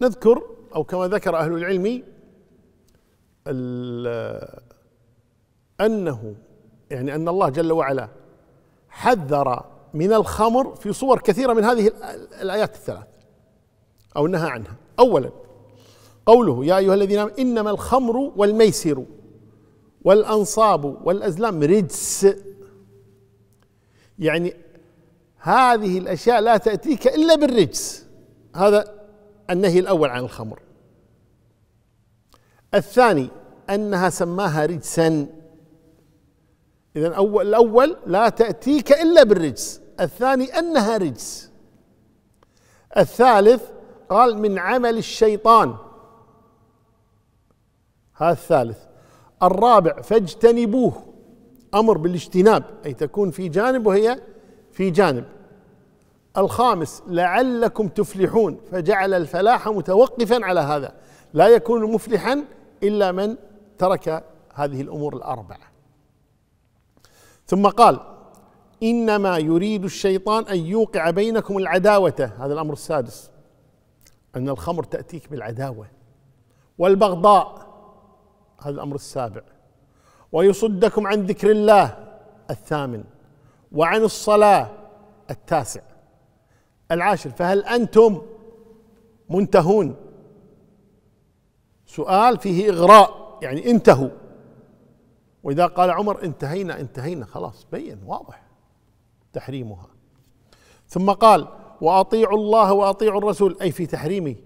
نذكر أو كما ذكر أهل العلم أنه يعني أن الله جل وعلا حذر من الخمر في صور كثيرة من هذه الآيات الثلاث أو نهى عنها أولا قوله يا أيها الذين آمنوا إنما الخمر والميسر والأنصاب والأزلام رجس يعني هذه الأشياء لا تأتيك إلا بالرجس هذا النهي الأول عن الخمر الثاني أنها سماها رجسا إذا أول الأول لا تأتيك إلا بالرجس الثاني أنها رجس الثالث قال من عمل الشيطان هذا الثالث الرابع فاجتنبوه أمر بالاجتناب أي تكون في جانب وهي في جانب الخامس لعلكم تفلحون فجعل الفلاح متوقفا على هذا لا يكون مفلحا الا من ترك هذه الامور الاربعه ثم قال انما يريد الشيطان ان يوقع بينكم العداوه هذا الامر السادس ان الخمر تاتيك بالعداوه والبغضاء هذا الامر السابع ويصدكم عن ذكر الله الثامن وعن الصلاه التاسع العاشر فهل أنتم منتهون سؤال فيه إغراء يعني انتهوا وإذا قال عمر انتهينا انتهينا خلاص بين واضح تحريمها ثم قال وأطيعوا الله وأطيعوا الرسول أي في تحريم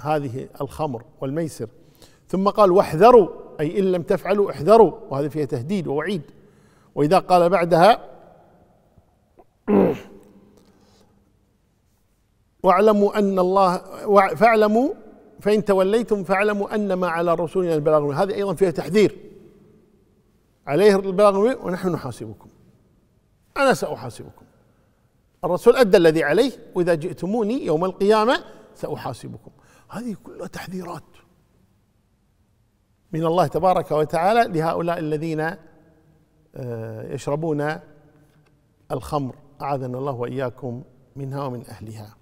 هذه الخمر والميسر ثم قال واحذروا أي إن لم تفعلوا احذروا وهذا فيها تهديد ووعيد وإذا قال بعدها واعلموا أن الله فاعلموا فإن توليتم فاعلموا أن ما على رسولنا البلاغ هذه أيضا فيها تحذير عليه البلاغ ونحن نحاسبكم أنا سأحاسبكم الرسول أدى الذي عليه وإذا جئتموني يوم القيامة سأحاسبكم هذه كلها تحذيرات من الله تبارك وتعالى لهؤلاء الذين آه، يشربون الخمر أعاذنا الله وإياكم منها ومن أهلها